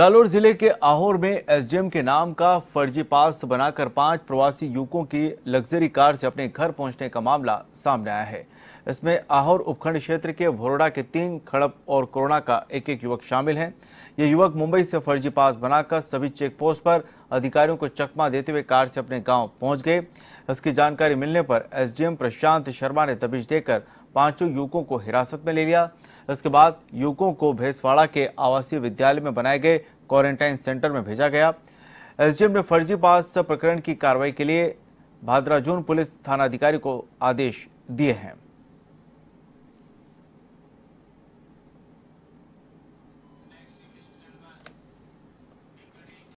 जालोर जिले के आहोर में एसडीएम के नाम का फर्जी पास बनाकर पांच प्रवासी युवकों की लग्जरी कार से अपने घर पहुंचने का मामला सामने आया है इसमें आहोर उपखंड क्षेत्र के भोरडा के तीन खड़प और कोरोना का एक एक युवक शामिल हैं ये युवक मुंबई से फर्जी पास बनाकर सभी चेक पोस्ट पर अधिकारियों को चकमा देते हुए कार से अपने गाँव पहुंच गए इसकी जानकारी मिलने पर एस प्रशांत शर्मा ने दबिश देकर पांचों युवकों को हिरासत में ले लिया इसके बाद युवकों को भेसवाड़ा के आवासीय विद्यालय में बनाए गए क्वारंटाइन सेंटर में भेजा गया एसडीएम ने फर्जी पास प्रकरण की कार्रवाई के लिए भाद्राजून पुलिस थानाधिकारी को आदेश दिए हैं